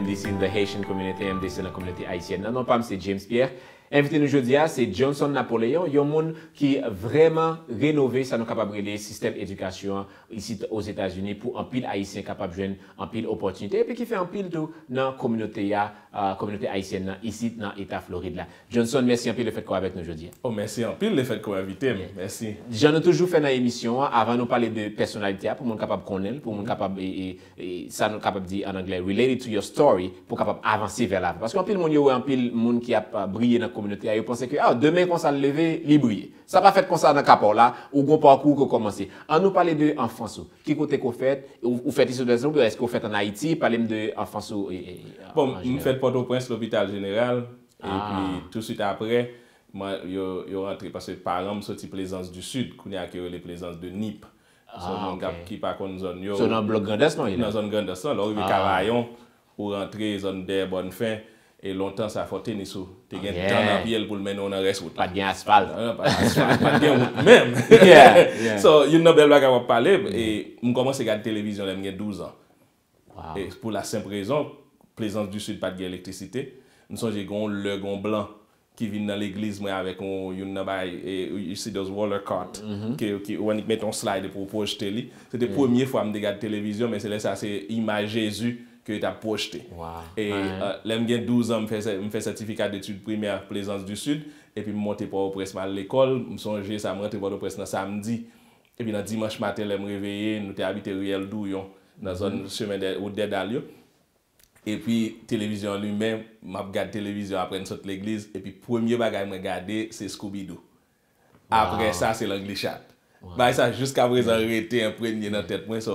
MdC in the Haitian community MdC in the Haitian community Envite nou jodi a, ah, se Johnson Napoleon yon moun ki vreman renove sa nou kapabri le sistem edukasyon ah, isi os Etasuni pou anpil Aisyen kapab jwen anpil opotunite epi ki fe anpil dou nan komunote ah, aisyen nan isi, nan Eta Florid la. Johnson, mersi anpil oh, le fet kwa avet nou jodi a. O, mersi anpil le fet kwa avite, mersi. Mm-hmm. Jan nou toujou fe nan emisyon avan nou pale de personalite a pou moun kapab konel, pou moun kapab sa nou kapab di an Angle, related to your story pou kapab avansi vela. Paske anpil moun yo wè anpil moun ki ap briye nan A yo ponsen ki, ah, demen konsan leve, li bouye. Sa pa fèt konsan nan kapor la, ou goun pankou kou kou komanse. An nou pale de enfansou? Ki kote kou fèt? Ou fèt iso de zon? Ou fèt en Haiti? Pale m de enfansou? Bon, yon fèt Port-au-Prince, l'hôpital general. E ah. pi, tout süt apre, yon rentre. Pase, par an, m soti plezans du sud. Kouni ak yon plezans de Nip. Zon yon gap ki pa kon zon yon. Zon yon blok gandas nan yon? Zon yon blok gandas nan. Lor yon kavayon ou rentre zon der bon E lontan sa fote nisou. Te gen tan apyel pou lmen ou nan res wot. Pat gen asfal. Pat gen wot men. So, yon nan bel blan ka wap paleb. E mwen komanse gade televizyon lè mwen gen 12 an. E pou la semp rezon, plezans du sud pat gen elektrisite. Mwen sonje gen lè gen blan ki vin nan l'eglis mwen avek yon nan bay, e, yon si doz waller cart, mhm. ki ou anik met yon slide pou pojte li. Se te pwemye fwa mwen de gade televizyon, men se lè sa se ima jesu Kyo et ap pojte. Euh, le m gen 12 an m fè certifikat d'étude primè a plezans du sud. E pi m montè pa ou presman l'ekol. M sonje sa m rentè pa ou presman samdi. E pi nan dimanche matè le m reveye. Nou te habite riyel dou yon. Nan mm-hmm. zon semen ou deda liyo. E pi televizyon lume. M ap gade televizyon apren sot l'eglize. E pi premier bagay m regade se Scooby-Doo. Apre sa se l'anglishat. Ba euh, mm-hmm. e sa, jiska prezant rete, apre nye nan tete mwen so.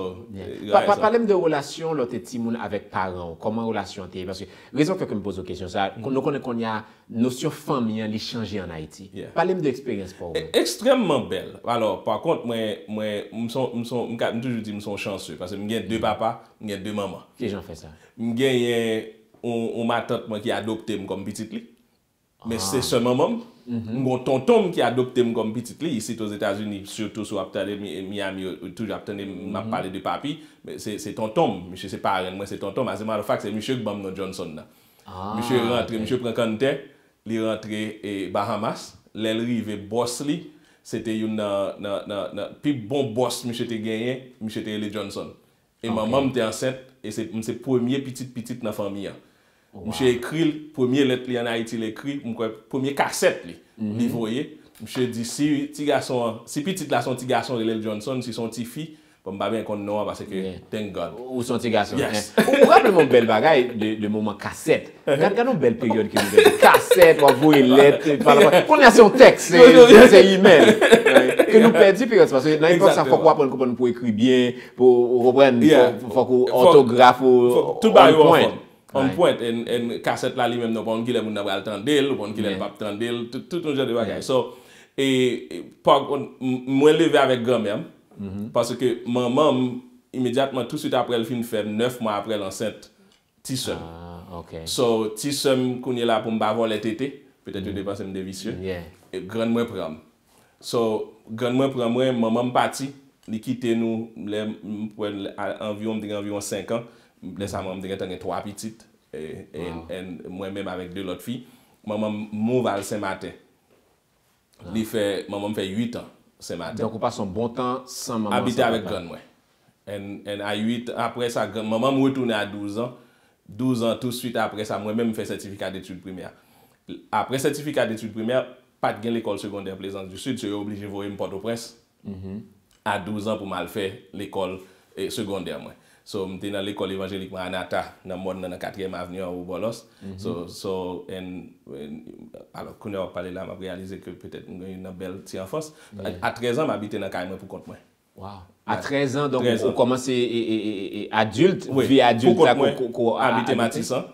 Pa pale m de relasyon lote ti moun avek paran, koman relasyon te? Parce ki rezon keke m bozo kesyon sa, nou konen kon ya nosyon fami, li chanje an Haiti. Pale m de eksperyens pou ou? Ekstremman bel. Alors, pa kont, m son, m son, m toujou di m son chanse, parce m gen dè papa, m gen dè mama. Ke jen fè sa? M gen, m a tatman ki adopte m kom bitit li. Men se seman m. Mwen mhm. kon tontonm ki adopte mwen konm pitit li, isi tos Etasuni, surtout sou ap tade, mi a mi yo touj ap tade, mwen ap mhm. pale de papi, se tontonm, se parren mwen se tontonm, ase marofak se mwen chouk banm nan Johnson na. Mwen chouk renkantè, li renkantè e Bahamas, lèlri ve boss li, se te yon nan, pi bon boss mwen chouk te genyen, mwen chouk te elè Johnson. E mwen mèm te ansèt, e se mwen se premier pitit pitit nan fami ya. Mwen se ekri l poumye let li anay iti l ekri, mwen kwa poumye karset li, mhm. li voye, mwen se di si ti gason, si pi tit la son ti gason Rilel Johnson, si son ti fi, poum bon, baben kon noua, pase ke, thank God. Ou son ti gason. Yes. Ou rappele moun bel bagay de mouman karset. Gade gade nou bel peryode ki li bel? Karset, wavoye let, poumye asyon tek, se yi men. Ke nou perdi peryode, sepase nan yon pok san fok wapon nou pou ekri bien, pou repren, fok ou ortograf, ou an pointe. On pointe, en kaset la li menm nou pon ki lè moun nan pral tan del, ou pon ki lè pap tan del, tout nou jòt de wakay. So, e mwen leve avèk gwa mèm, mm-hmm. pasè ke man mèm, imediatman, tout süt apre l fin fèm, 9 mwa apre l ansènt, ti sèm. Ah, ok. So, ti sèm kounye la pou m bavon lè tètè, pètè di wè depan sèm devisyon, e gwen mwen prèm. So, gwen mwen prèm mwen, man mwen pati, li kite nou, mwen pou envyon, mwen diri envyon 5 an, Lesa mèm di gèt ane 3 apitit. En mwè mèm avèk 2 lot fi. Mèm mèm mou val semate. Li fè, mèm mèm fè 8 an semate. Donk ou pas son bon tan san mèm mèm semate. Abite avèk gèn mwen. En a 8, apre sa gèn mèm mèm mwèm tounè a 12 an. 12 an tout suite apre sa mwè mèm fè sertifikat d'étude primè. Apre sertifikat d'étude primè, pat gen l'école secondaire plèzant du sud. Se yo obligé vò yon pote au presse. A 12 an pou mèm al fè l'école eh, secondaire mwen. So, mte nan lèkol evanjelikman anata nan mwad nan an katrem avnyan ou bolos. Mhm. So, alo kounè wap pale la, m ap realize ke pètè nan bel ti anfons. A trez an, m abite nan kajman pou kont mwen. Waou, a trez an, donk ou komanse adult, vi adult. Ou pou kont mwen, abite matis an.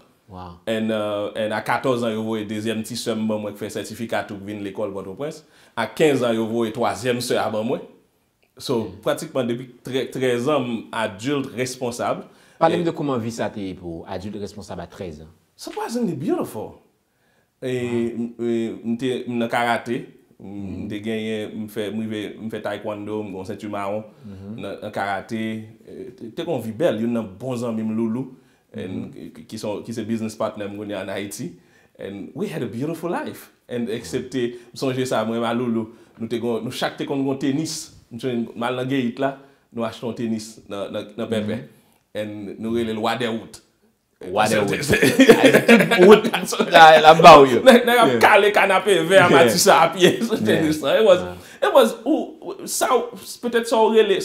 En a katoz an, yo vouye dezem ti sèm mwen mwen kwek fè sertifikat ou kwen lèkol wot ou prens. A kenz an, yo vouye toazem sèm mwen mwen mwen. So, pratikman debi 13 an, adult responsable. Palem de kouman vi sa te yi pou, adult responsable a 13 an. Sa pwazen ni beautiful. E, mwen te, mwen nan karate, mwen de genye, mwen fe taekwando, mwen se tu maron, nan karate. Tekon vi bel, yon nan bon zan mwen loulou, mhm. ki se business partner mwen yon yon Haiti. And we had a beautiful life. And eksepte, mwen sonje sa mwen yon loulou, nou chak tekon yon tenis. Mal nage hit la, nou ashton tenis nan mhm. pepe, en nou rele lwade wout. Wade wout? Wout? La bau yo? Na yon ka le kanap e ve a matisa api e sou tenis la. It was, ah. it was,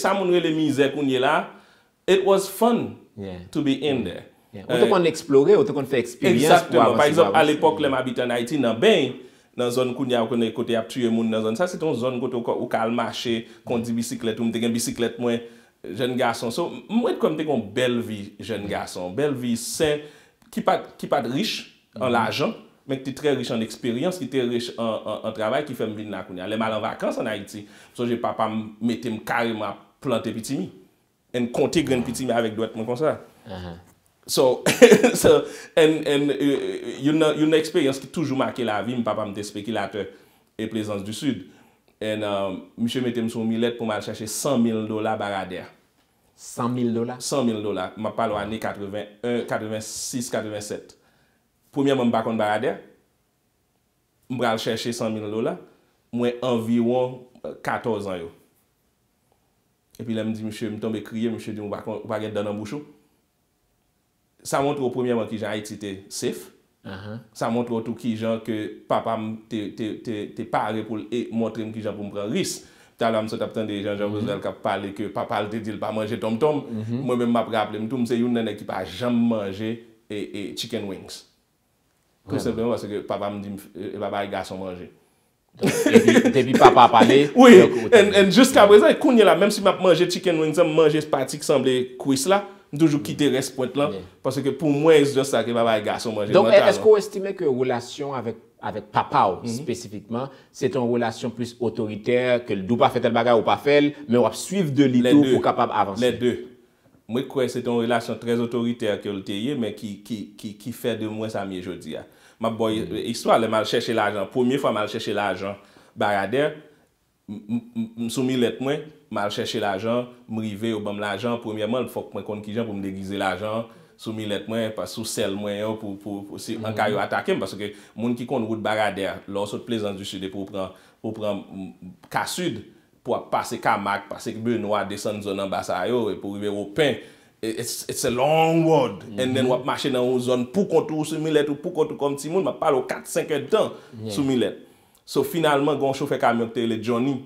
sa moun rele mize kounye la, it was fun to be in there. O te kon eksplore, eh. o te kon fe eksperyens pou avansi zavous. A l'epok lem abiten 19 nan ben, nan zon kounya ou kone kote ap tuye moun nan zon sa, se ton zon kote ou kal mache, kondi bisiklet ou mte gen bisiklet mwen jen gason. So mwet konm te kon bel vi jen gason, bel vi sen, ki pat riche an mhm. lajan, men ki te tre riche an eksperyans, ki te riche an travay ki fem vin nan kounya. Le mal an vakans an Haiti, so je papa mwete mkare mwa plante pitimi, en kontigren pitimi avek dwet mwen konser. Ahan. So, yon nan eksperyans ki toujou make la vi, mwen papa mwen te spekilatèk e plezans du sud. Um, en, mwen chè mwen te mwen sou mi let pou mwen chèche 100 000 dola baradey. 100 000 dola? 100 000 dola, mwen pa lò anè 86-87. Premye mwen bakon baradey, mwen chèche 100 000 dola, mwen envi won 14 an yo. E pi la mwen di mwen tombe kriye, mwen chèche mwen bakon baradey danan mwen chou. Sa montrou premye mwen ki jan iti te sef. Sa montrou tout ki jan ke papam te pare pou l'e, montre mwen ki jan pou mpran ris. Talwa mse tapten de jan jan mm-hmm. vizal kap pale ke papal de dil pa manje tomtom, mm-hmm. mwen mwen mapraple mtoum se yon nen ekipa jam manje e, e chicken wings. Kou se vremen wase ke papam dim e baba e gason manje. Depi papa pale, yon kou ten. En jouska vrezen, kou nye la, menm si map manje chicken wings, mwen manje se patik sanble kou isla, Mdoujou kite res point la. Pwese ke pou mwen es jost sa ke babay gaso mwen gen mental. Don mwen es kou estime ke roulasyon avek papa ou spesifikman se ton roulasyon plus otoriter ke l do pa fetel bagay ou pa fel mwen wap suiv de lito pou kapab avansi. Le dwe. Mwen kwe se ton roulasyon tres otoriter ke l teye men ki fe de mwen sa miye jodi ya. Ma boye, iswa le mal chèche l ajan. Poumiye fwa mal chèche l ajan. Barade, msoumi let mwen mal chèche l'ajan, m rive yo bèm l'ajan, premièman, fòk mè kon ki jan pou m degize l'ajan, sou milèt mwen, pas sou sel mwen yo, pou anka yo atakem, pasò ke moun ki kon route baradea, lò sòt plezans du sudè e pou pran, pou pran ka sud, pou ap pase kamak, pase ki bè nou a desen zon ambasay yo, e pou rive yo pen, et se long wòd, ennen mm-hmm. wap mache nan ou zon pou kontou sou milèt, ou pou kontou kom ti moun, ma palo 4-5 etan sou milèt. So finalman, gòn chòfè kamyokte le djoni,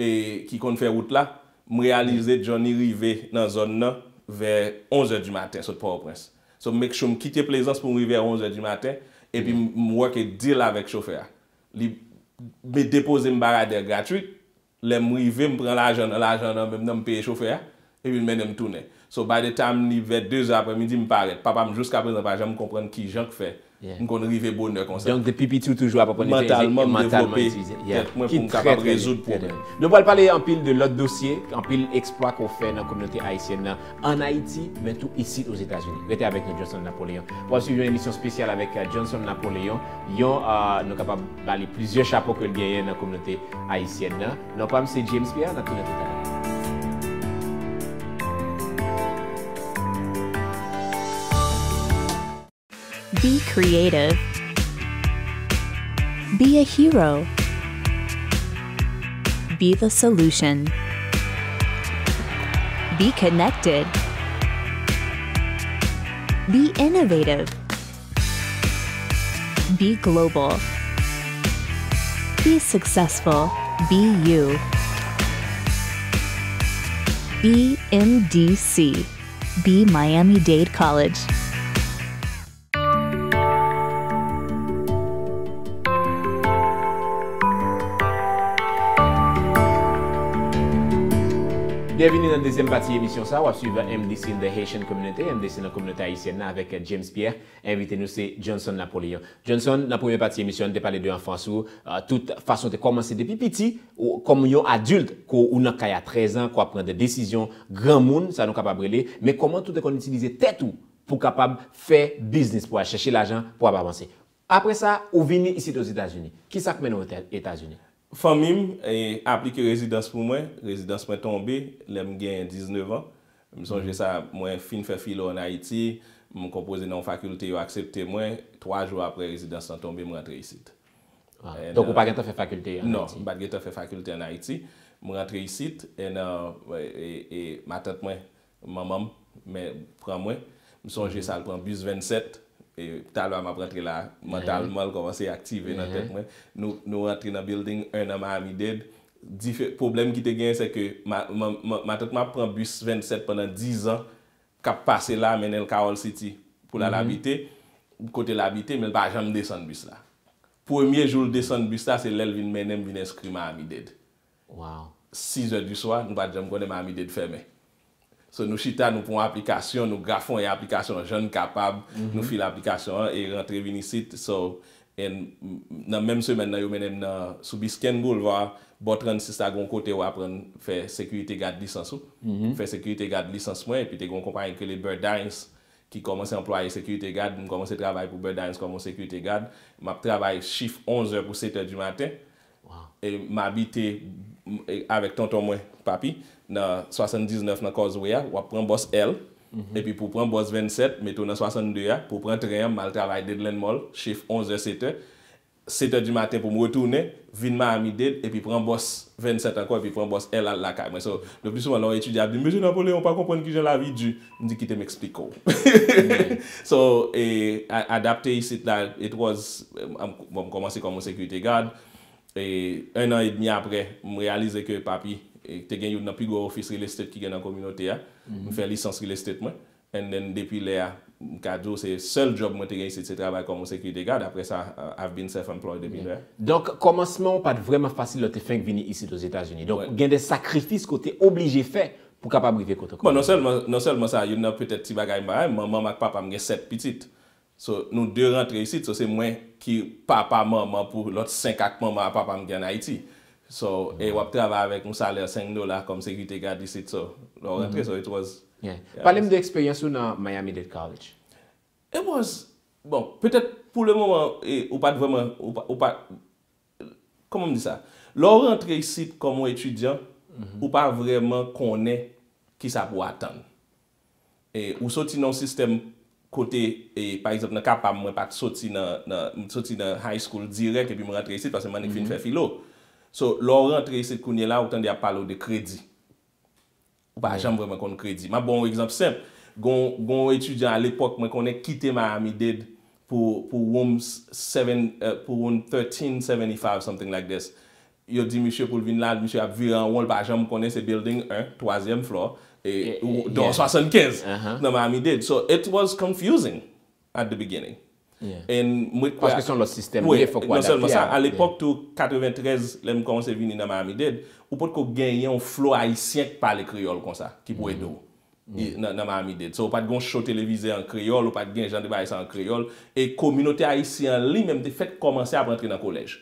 E ki kon fè route la, m realize jouni rive nan zon nan vèr 11 djou maten sot poroprense. So mèk chou m kitye plezans pou m rive 11 djou maten, epi m work e deal avèk choufea. Li m depose m barader gratwik, lè m rive m pren la jounan, la jounan m nan m peye choufea, epi m menèm tounè. So bade tam ni vèr 2 apre midi m paret, papa m jouska prezant pa joun m komprenn ki jank fè, Yon kon rive bon nou kon sa Yon de pipi tou toujou apapon Mentalman, mentalman Yon pou m kapab rezoud pou m Nou wale pale an pil de lot dosye An pil eksploat ko fe nan komnoti Haitienne An Haiti, men tou isi os Etats-Unis Vete avèk nou Johnson Napoléon Pwansi yon emisyon spesyal avèk euh, Johnson Napoléon Yon euh, nou kapab bale plizye chapo Ko yon genyen nan komnoti Haitienne Nou pwansi James Pierre Natou na touta la Be creative. Be a hero. Be the solution. Be connected. Be innovative. Be global. Be successful. Be you. BMDC. Be Miami Dade College. Bienveni nan dezem bati emisyon sa, wap suive MDC in the Haitian community, MDC in la community haitienne avec James Pierre, invite nous c'est Johnson Napoléon. Johnson, nan premier bati emisyon, te pale de enfansou, euh, tout fason te komanse depi piti, koman yon adulte ko unan kaya 13 an, ko apren de desisyon, gran moun, sa nou kapab rele, me koman tout te kon itilize tetou pou kapab fe business, pou ap chèche l'ajan, pou ap avanse. Apre sa, ou vini isi dos Etats-Unis, ki sa kmen ou Etats-Unis? Femmim e, aplike rezidans pou mwen, rezidans mwen tombe, lem gen 19 an, mwen sonje sa mwen fin fe filo an Haiti, mwen kompoze nan fakulte yo aksepte mwen, 3 jwa apre rezidans tan tombe mwen rentre yisit. Ah. E, Dok ou bat gen te fe non, fakulte an Haiti? E talwa m ap rentre la, man talwa m al komanse aktive nan tek mwen. Nou rentre nan building, unan m a mi dede. Problem ki te gen se ke, m a tok m ap pran bus 27 pwenden 10 an, kap pase la menel ka All City pou la mhm. labite, kote labite, menel pa jam desan bus la. Pwemye joul desan bus la, se lel vin menem bin inskri m a mi dede. 6 jout du swa, nou pa jam konen m a mi dede feme. So nou chita nou pon aplikasyon, nou grafon e aplikasyon an joun kapab, mhm. nou fi l'aplikasyon an e rentre vini sit. So nan menm semen nan yo menem nan soubisken goul va, botran si sa gon kote ou apren fè sekurite gad lisans ou, mhm. fè sekurite gad lisans mwen. E pi te gon kompanyen ki le Burdines ki komanse employe sekurite gad, mwen komanse travay pou Burdines komanse sekurite gad, map travay chif 11h pou 7h di maten. E mabite mm, avek tonton mwen papi nan 79 nan kozwe ya, wap pren bos L. E pi pou pren bos 27, metou nan 62 ya, pou pren 3M, mal travay dedlen mol, chif 11h-7h. 7h di maten pou m wotourne, vin ma a mi ded, e pi pren bos 27 anko, e pi pren bos L al lakay mwen. So, lopli souman lor etu di ap di, M. Nampole, wap pa kompren ki jen la vidu? Ndi kite m eksplikou. So, e adapte yi sit la, etwaz, mwam komanse kon mwen sekwite gade. E, un an et demi apre, mou realize ke papi e, te gen yon nan pi go office real estate ki gen nan komynoti ya. Mou mhm. fè lisans real estate mwen. And then depi le a, mou kado se sel job mwen te gen yon se trabak kon mou sekri de gade. Apre sa, I've been self-employed depi le a. Donk, komanseman w pat vreman fasil lote feng vini yisi doz Etas-Uni. Donk, gen de sakrifis kote oblije fè pou kapabrive kote kon. Non selman sa, yon nan pwetet ti bagay mba, maman ak papa mwen sep pitit. So nou de rentre yi sit, so se mwen ki papa maman pou lot 5 ak maman apapa mwen gen Haiti. So e wap traba avèk moun salèr 5 dola kom sekwite ka di sit, so lò rentre yi tròz. Palem de eksperyans ou nan Miami Dade College? E waz, bon, petèt pou lè mouman, e, mhm. ou pa vremen, ou pa, kom mwen di sa? Lò rentre yi sit kom mwen etudyan, ou pa vremen konè ki sa pou atan. E ou soti nan sistem... kote e par ezop nan kapab mwen pat soti nan high school direk epi mwen rentre isit pasè mwen ek fin mhm. fè filo. So, lò rentre isit kounye la ou tan de apal ou de kredi. Ou pa ajan mhm. mwen kon kredi. Ma bon ekzamp semp, goun ou etudyan al epok mwen konen kite ma amided pou woun 1375, eh, something like this. Yo di mishe pou lvin lad, mishe ap viran woun, pa ajan mwen konen se building 1, 3e floor. E, ou dan 75 nan Mahamidèd. So it was confusing at the beginning. Paske son lo sistem li e fok wada fya. A l'epok tou 93, lèm konse vini nan Mahamidèd, ou pot ko genye yon flow haisyen pa le kriyol kon sa, ki pwè nou nan Mahamidèd. So ou pat gon show televize an kriyol, ou pat genye jan de bay sa an kriyol, e kominote haisyen li mèm te fèk komanse ap rentre nan kolej.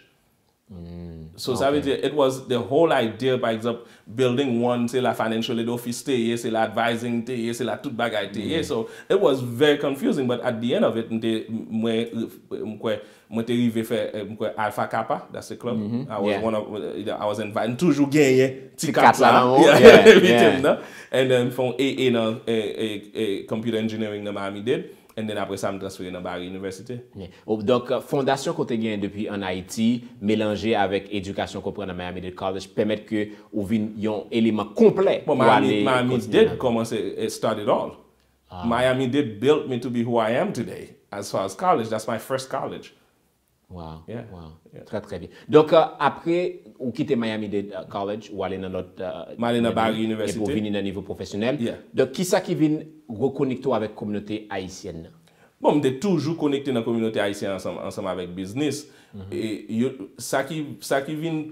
Sa ve te, it was the whole idea by example, building one, se la financial aid office te ye, se la advising te ye, se la tout bagay te ye. Mm. So, it was very confusing, but at the end of it, mwen te rive fe mwen kwe Alpha Kappa, that's the club. Mm-hmm. I was invited, toujou genye, ti kata la. And then, fon, e, e, e, computer engineering nan ma mi dede. And then apres sa, me transfiri nan Bahari University. Oh, Donk euh, fondasyon kote gen depi an Haiti, melange avèk edukasyon kopre nan Miami Dade College, pèmèt kè ou vin yon eleman komple. Miami Dade, koman se, it started all. Ah. Miami Dade built me to be who I am today. As far as college, that's my first college. Waw, waw, tre tre vye. Dok euh, apre ou kite Miami Dade euh, College, ou ale nan euh, not... Malen nan bari universite. Ebo vini nan nivou profesyonel. Dok ki sa ki vin rekonekto avèk komyotè Haitienne? Bon, m mhm. de toujou konekte nan komyotè Haitienne ansama avèk biznis. E sa ki vin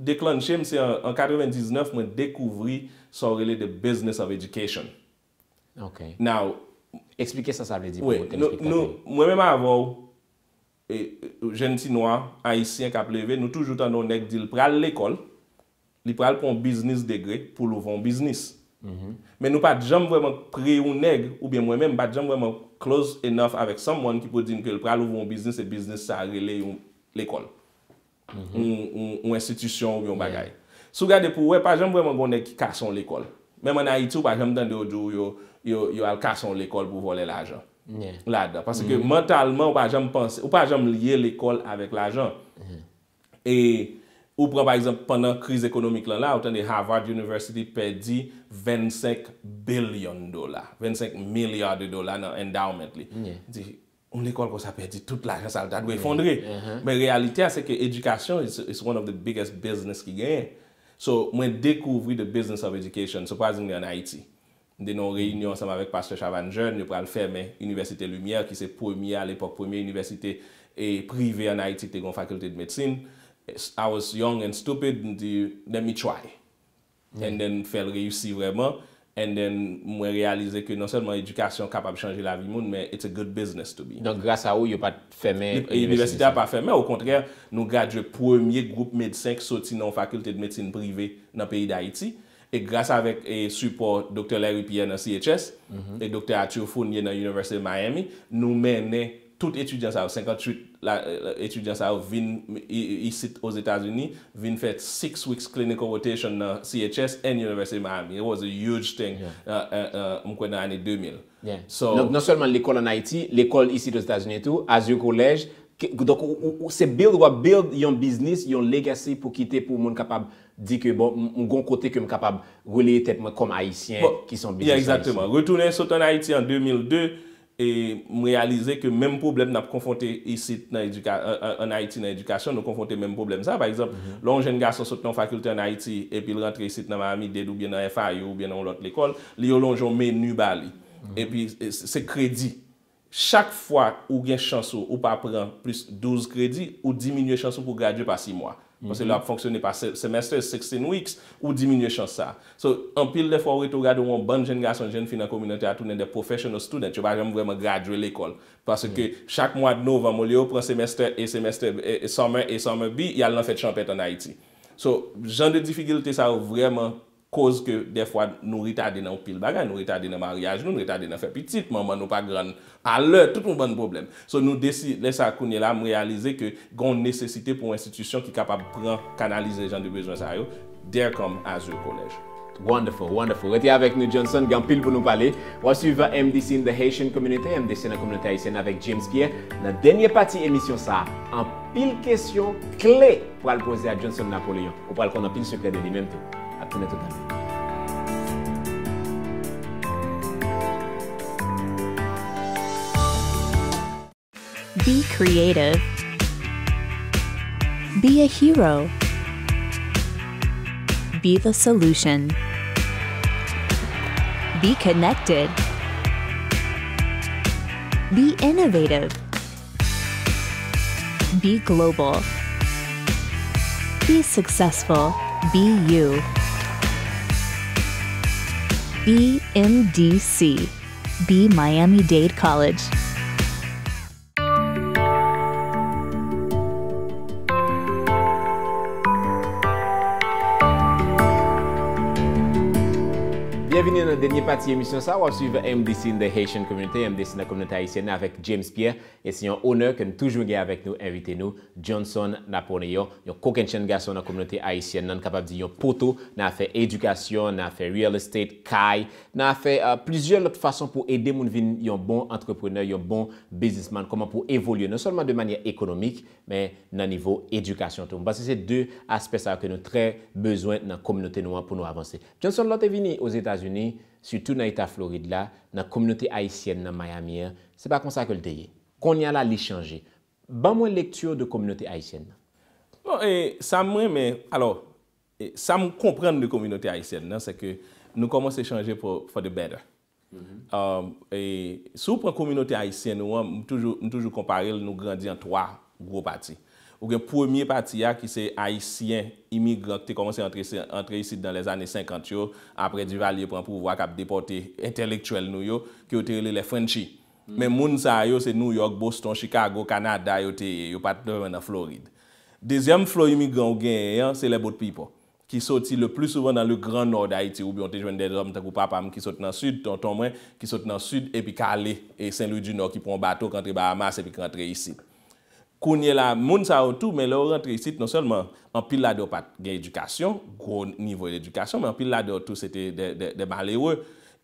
deklonche, m se an 99 mwen dekouvri so rele de biznis avèk edikasyon. Ok. Nou... Eksplike sa sa vle di pou mwen te eksplikate. Nou, mwen mè mè avòw, E, e jenitinwa, anisyen kap leve, nou toujoutan nou neg di l pral l ekol, li pral pon bisnis degre pou louvon bisnis. Men nou pat jom vwèman priyoun neg, ou ben mwen men pat jom vwèman close enough avek someone ki pou din ke l pral louvon bisnis e bisnis sa rele yon l ekol. Ou institisyon mhm. ou yon bagay. Sou gade pou wè, pat jom vwèman gwen neg kason l ekol. Men mwen ayitou pat jom dande yon djou yon al kason l ekol pou vole l ajan. La da, paske mentalman ou pa ajam liye l'ekol avèk l'ajan. Ou pren, par exemple, pandan kriz ekonomik lan la, ou tan de Harvard University perdi 25 billion dola, 25 milyard dola nan endowment li. Di, ou l'ekol kon sa perdi tout l'ajan, sa l'da dwe fondre. Ben realite a, se ke edukasyon is one of the biggest business ki genye. So, mwen dekouvri the business of education, surprisingly, an Haiti. de nou reyunyon ansem avèk Pasteur Chavannes Jeune, nou pral fermè, Université Lumière, ki se premiè alèpòk, premiè université privè an Aïtik te kon fakultè de métsine. I was young and stupid, di, let me try. Mm. And then, fel reyoussi vreman, and then, mwen realize ke non selman edukasyon kapab chanje la vi moun, men it's a good business to be. Donk grasa ou, yo pat fermè? Li université a pat fermè, ou kontrèr, nou gradye premier groupe métsin ki soti nan fakultè de métsine privè nan peyi d'Aïtik, E grasa avèk e support doktor lèri piè nan CHS, mhm. e doktor ati ou foun yè nan University of Miami, nou mène tout etudiant sa ou, 58 etudiant sa ou vin isi os Etats-Unis, vin fèt 6 weeks clinical rotation nan CHS en University of Miami. It was a huge thing uh, uh, uh, mwen kwen nan anè 2000. Non sèlman non l'ekol an Haiti, l'ekol isi dos Etats-Unis etou, as yo kolèj, Se build wap, build yon biznis, yon legacy pou kite pou moun kapab di ke bon, moun gon kote ke m kapab wileye tep mwen kom Haitien ki bon, son biznis Haitien. Ya, exactement. Retounen sot an Haiti en 2002, moun realize ke menm poublem nap konfonte yon Haiti nan edukasyon, nou konfonte menm poublem za. Par exemple, lon jen gaso sot nan fakulte an Haiti, epi l rentre yon site nan Miami, ded ou bien nan FA, ou bien nan l ot l ekol, li yo lon jon menu bali. Epi se kredi. chak fwa ou gen chanso ou pa pran plus 12 kredi ou diminye chanso pou gradye pa 6 mwa. Mwen se l ap fonksyone pa semester, 16 weeks, ou diminye chanso sa. So, an pil mhm. de fwa ou reto gade ou an ban jen gas, an jen finan komunite atounen de professional student, yo pa jen vreman gradye l ekol. Pase ke chak mwa novem ou le ou pran semester, e semester, e eh, summer, e summer bi, yal lan fet chanpet an Haiti. So, jen de difigilite sa ou vreman... koz ke defwa nou ritade nan ou pil bagay, nou ritade nan mariage nou, nou ritade nan fè pitit, manman ou pa gran alè, tout moun ban problem. So nou desi, lè sa kounye la, mwè realize ke goun nèsesite pou institisyon ki kapab pran kanalize jan de bezoan sa yo, der kòm azur kolej. Wonderful, wonderful. Reti avek nou Johnson, goun pil pou nou pale. Wò suiva MDC in the Haitian Community, MDC na Komunite Haitienne avek James Pierre, nan denye pati emisyon sa, an pil kesyon kle pou al pose a Johnson Napoléon, ou pou al konan pil sekrede di menm tou. Be creative. Be a hero. Be the solution. Be connected. Be innovative. Be global. Be successful. Be you. BMDC, B Miami Dade College. dernier partie émission ça, on va suivre MDC in the Haitian Community, MDC in la communauté haïtienne avec James Pierre. Et c'est un honneur que nous toujours avec nous, invité nous, Johnson Napoléon, un coquenchen garçon dans la communauté haïtienne, non capable de dire un poteau, n'a fait éducation, n'a fait real estate, kai, n'a fait plusieurs autres façons pour aider mon à un bon entrepreneur, un bon businessman, comment pour évoluer, non seulement de manière économique, mais dans niveau éducation. Tout. Parce que c'est deux aspects ça que nous très besoin dans la communauté noire pour nous avancer. Johnson, l'autre est venu aux États-Unis, Soutou nan Eta Florid la, nan Komunote Aisyen nan Miami, se pa konsa ke l deye. Kon nye la li chanje. Ban mwen lektur de Komunote Aisyen? Bon, e, sa mwen men, alo, sa mwen komprende de Komunote Aisyen nan, se ke nou komanse chanje for the better. Mm-hmm. Um, e, sou pre Komunote Aisyen, mwen toujou kompare l nou grandi an 3 grobati. Ou gen pwemye pati ya ki se Haitien imigran te komanse antre isi dan les ane 50 yo, apre Divali yo pran pou wak ap depote entelektuel nou yo, ki yo terele le Frenchie. Hmm. Men moun sa yo se New York, Boston, Chicago, Canada, yo te yo pati devan nan Floride. Dezyam flou imigran ou gen yon, se le bot pipo, ki soti le plou souvan nan le gran nord Haiti, ou bi yon te jwen de zom te kou papam ki soti nan sud, ton tomwen, ki soti nan sud epi Kale e Saint-Louis du Nord ki pran bato kantri Bahamas epi ki antre isi. Kounye la moun sa wotou, men lor rentre isit non selman an pil la do pat gen edukasyon, gro nivoy edukasyon, men an pil la do tout sete de bale wè,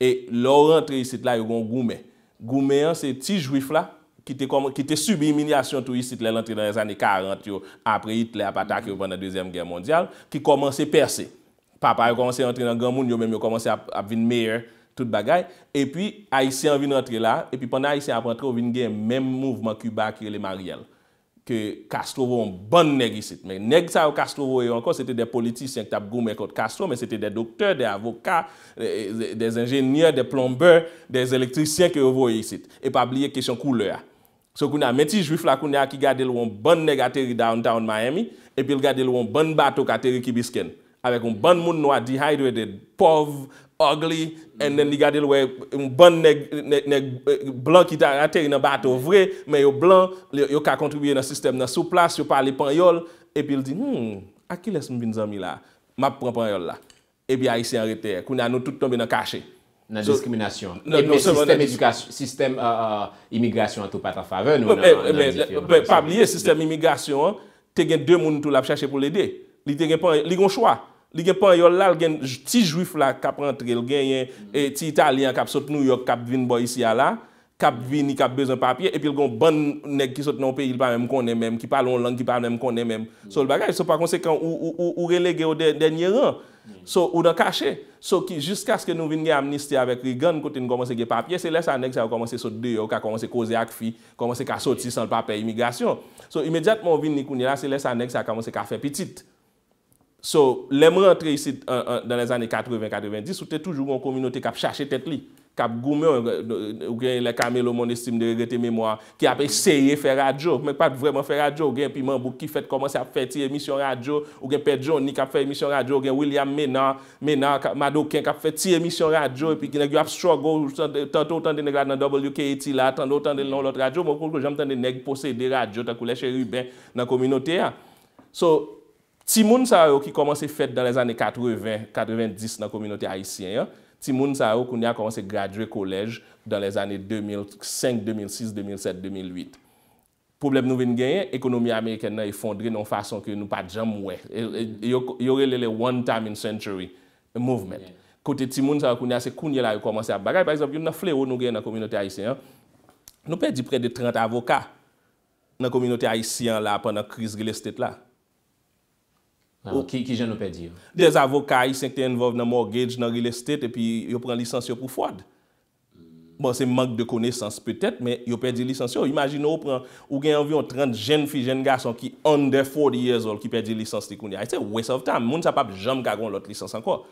e lor rentre isit la yon goume. Goume an se ti jwif la, ki te subiminyasyon tou isit le lantre nan yon zanikarant yo, apre Hitler apatak yo pwanda 2e gen mondyal, ki komanse perse. Papa yo komanse rentre nan gen moun, yo menm yo komanse ap vin meyer tout bagay, e pi Aisyen vin rentre la, e pi pwanda Aisyen apantro vin gen menm mouvman kubak yon le mariyel. ke kastrovo an ban neg isit. Men neg sa ou kastrovo e ankon, se te de politisyen ki tab gomekot kastro, men se te de doktèr, de avokat, de zengenye, de plombeur, de elektrisyen ki ouvo e isit. E pa bliye kesyon koule a. So kouna, meti jwif la kouna ki gade lou an ban neg ateri downtown Miami, epi l gade lou an ban bat ok ateri kibisken. Awek un ban moun nou a dehydrated, pov, ugly, ennen li gade lou e, un ban nek blan ki ta rater, yon batou vre, men yon blan, yon ka kontribuye nan sistem nan souplas, yon pa li pan yol, epi yon di, hmm, aki les mou bin zami la? Map pran pan yol la? Ebi a isi an rete, kou nan nou tout tombe nan kache. Nan diskriminasyon. Ebe, men, sistem imigrasyon an tou pata fave, nou nan diskriminasyon. Ebe, men, pa blie, sistem imigrasyon an, te gen dè moun tou lap chache pou lede. Li gen pan yol, Li gen pan yon lal gen ti jwif la kap rentre, li gen yon e ti italyan kap sote New York, kap vin bo yisi yala, kap vin yi kap bezon papye, epi l gen bon neg ki sote nan peyi, ki pa loun lang, ki pa loun lang, ki pa loun lang, ki pa loun lang, ki pa loun lang, sou l bagaj, sou pa konsekwen ou relege ou denye ran, ou dan kache, sou ki jiska ske nou vin gen amniste avek, li gen kote nou komanse gen papye, se lesa neg sa yo komanse sote deyo, komanse kose akfi, komanse ka soti san l papye imigrasyon, sou imediatman vin ni kounye la, se les So, lèm rentre isi euh, euh, dans les années 80-90, ou tè toujou yon kominote kap chache tèt li, kap goumè euh, ou gen lè kamel ou mon estime de regrette mémoire, ki ap eseye fè radyo, mèk pat vreman fè radyo, ou gen Pimambou ki fèt komanse ap fè ti emisyon radyo, ou gen Pèdjouni kap fè emisyon radyo, ou gen William Ménard, Ménard, Madokin, kap fè ti emisyon radyo, pi ki nèk yon ap struggle, tant ou tant dè nèk ad nan WKT la, tant ou tant dè lè nan lòt radyo, mèk pou jèm tè nè Ti moun sa yo ki komanse fèt dan les ane 80-90 nan kominote Haitien yo. Ti moun sa yo kounye a komanse gradye kolej dan les ane 2005-2006-2007-2008. Problem nou ven genye, ekonomi Ameriken nan y fondre nan fason ke nou pa djamwe. E, Yorele le one time in century movement. Kote ti moun sa yo kounye a se kounye la y komanse a bagay. Parizop, yon nan fle ou nou genye nan kominote Haitien yo. Nou pe di pre de 30 avoka nan kominote Haitien la panan kriz gil estet la. Ki jen nou pedi yo? Des avokayi senkte envov nan mortgage nan real estate epi yo pren lisans yo pou fwad. Bon, se mank de konesans petet, men yo pedi lisans yo. Imagin nou pren, ou gen anvyon 30 jen fi, jen gason ki under 40 years old ki pedi lisans li koun ya. Ese, waste of time. Moun sa pa jom gagon lot lisans anko.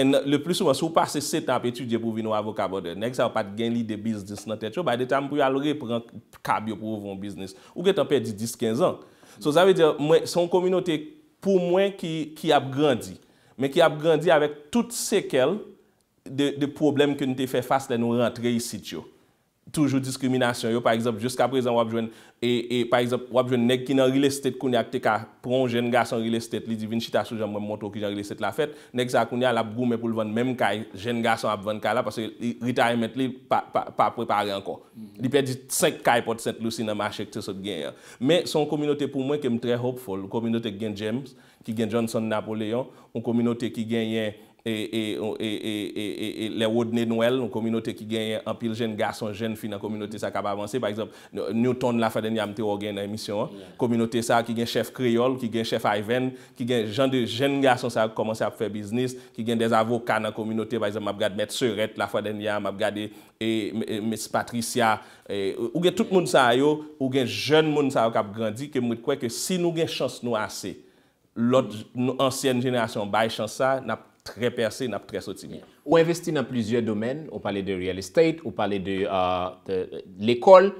En le plus ou man, sou pa se setap etu diye pou vi nou avokabode. Nek sa pa gen li de biznis nan tet yo, ba de tam pou yalore, pren kab yo pou voun biznis. Ou gen tan pedi 10-15 an. So, zanvi diyo, son kominote... pou mwen ki ap grandi. Men ki ap grandi avek tout sekel de problem ki nou te fe fase de nou rentre yi sit yo. Toujou diskriminasyon yo, par exemple, jusqu'a prezen wapjwen, e, e par exemple, wapjwen neg ki nan real estate kouni akte ka pron jen ga san real estate li, divin chita sou jan mwen mwoto ki jan real estate la fet, neg sa kouni al ap goume pou lvan menm kay, jen ga san ap vvan kala, parce yi retirement li pa prepari ankon. Li pedi 5 kay pot sent lousi nan ma chekte sop gen yon. Me son kominote pou mwen kem tre hopfol, kominote gen James, ki gen Johnson Napoleon, ou kominote ki gen yon, E, e, e, e le wodne nou el, nou kominote ki gen anpil jen gason, jen fi nan kominote sa kab avanse. Par exemple, Newton la fwa den yam te o gen nan emisyon. Kominote sa ki gen chef Creole, ki gen chef Ivan, ki gen jen de jen gason sa komanse ap fe biznis, ki gen dez avoka nan kominote. Par exemple, mab gade met seuret la fwa den yam, mab gade Miss Patricia. Ou gen tout moun sa a yo, ou gen jen moun sa ap grandi, ke mwit kwe ke si nou gen chans nou ase, lout nou ansyen jenasyon bay chansa, nap tre perse nap tre sotimi. Ou investi nan plizye domen, ou pale de real estate, euh, mm-hmm. ou pale de l'ekol,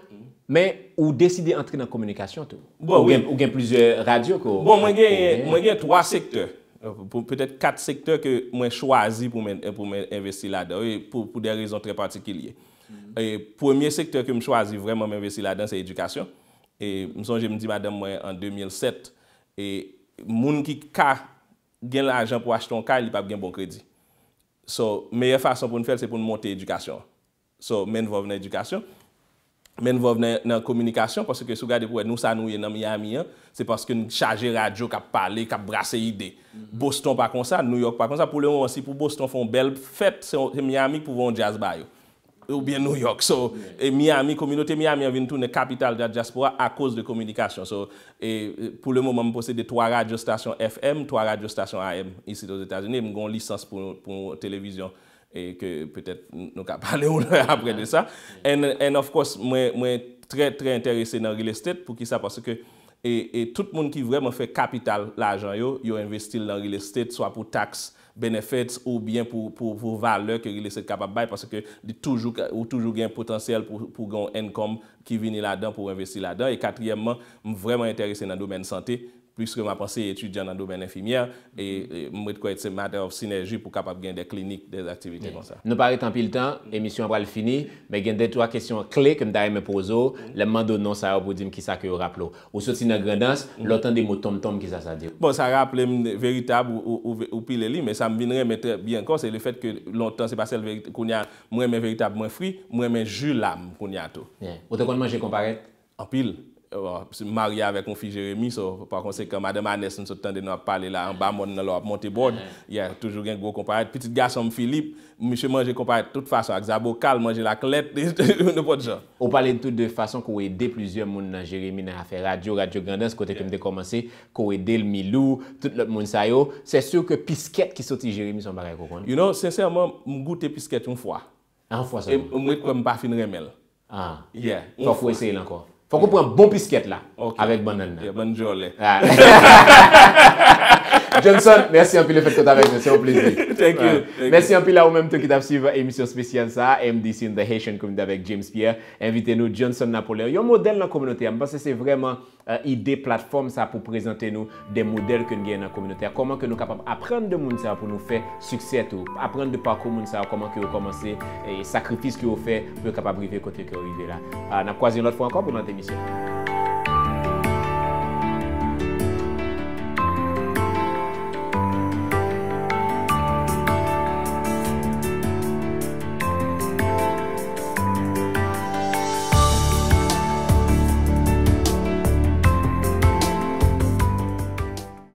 men ou deside entre nan komunikasyon tou? Ou gen plizye radyo? Bon, mwen gen mwen gen trwa sektor, petet kat sektor ke mwen chwazi pou mwen investi la dan, pou de rezon tre partikilye. Mm-hmm. Premier sektor ke mwen chwazi, vreman mwen investi la dan, se edukasyon. Mwen sonje mwen di badan mwen an 2007, moun ki ka gen la anjan pou achet an kay, li pap gen bon kredi. So, meye fason pou nou fèl, se pou nou monte edukasyon. So, men vou vè nan edukasyon, men vou vè nan komunikasyon, pwese ke sou gade pou nou sanouye nan Miami an, se pwese ke nou chaje radyo kap pale, kap brase ide. Mm-hmm. Boston pa kon sa, New York pa kon sa, pou lè ou ansi pou Boston fè un bel fèt, se Miami pou vè un jazz bayo. Ou bien New York. So, eh, miyami, kominote miyami, a vintoune kapital dja diaspora eh, a koz eh, de komunikasyon. So, pou le moun, mwen mwen pose de 3 radyo stasyon FM, 3 radyo stasyon AM, isi do Etats-Unis. Mwen goun lisans pou televizyon e ke petet nou ka pale ou lè apre de sa. And of course, mwen mwen tre tre interese nan real estate pou ki sa, parce ke, e tout moun ki vreman fe kapital la ajan yo, yo investil nan real estate, soa pou taxe, ou byen pou vou valeur ke li lese kapabay parce ke li toujou gen potansyel pou gen enkom ki vini la dan pou investi la dan e katriyemman m vreman enterese nan domen sante Piske ma panse etudyan nan domen enfimye, e mwet kwa etse mater of sinerji pou kapap gen de klinik de aktivite kon sa. Nou pare tan pil tan, emisyon apal fini, me gen de to a kesyon kle kem da eme pozo, le mando non sa yo pou dim ki sa ke yo rap lo. Ou sot siner gredans, lontan de mou tom tom ki sa sa di. Bon, sa rap le mwen mm, veritab ou pile li, me sa mbin remete bien kon, se le fet ke lontan se pa sel koun ya mwen men veritab mwen fri, mwen men julam koun ya to. Ou te kon manje komparet? An pil. Marye avè kon fi Jeremie so Par konse kèm adèm anè son sot tèndè nan ap pale la An ba moun nan lò ap monte bòd Yè, toujou genk gwo kompare Petit gars som Filip Mishè manje kompare tout fason A Xabo kal, manje l'aklet Ou pale tout de fason kowe de plouzyèm moun nan Jeremie nan afe Radyo, radyo gandans kote kèm de komanse Kowe del Milou, tout lòt moun sayo Sè sèr ke pisket ki soti Jeremie son barè koko You know, sènsèrman m goutè pisket yon fwa Yon fwa sa moun Yon mwè kwen m bafin remel ah. Fok ou pou an bon pisket la, avèk ban nan nan. Bonne jour ah. lè. Johnson, mèsi an pi le fèk kòt avèk, mèsi an plis lè. Thank you. Mèsi an pi la ou mèm tou ki tap siv emisyon spesyan sa, MDC in the Haitian community avèk James Pierre. Invite nou Johnson Napoléon. Yon model nan kominoti am, basè se vreman ide, platform sa pou prezante nou de model ke nou gen nan kominote. Koman ke nou kapap apren de moun sa pou nou fe sukset ou apren de parkou moun sa koman ki ou komanse, sakrifis ki ou fe pou kapap brive kote ki ou ide la. Nap kwa zi not fwa ankon pou nan temisyon.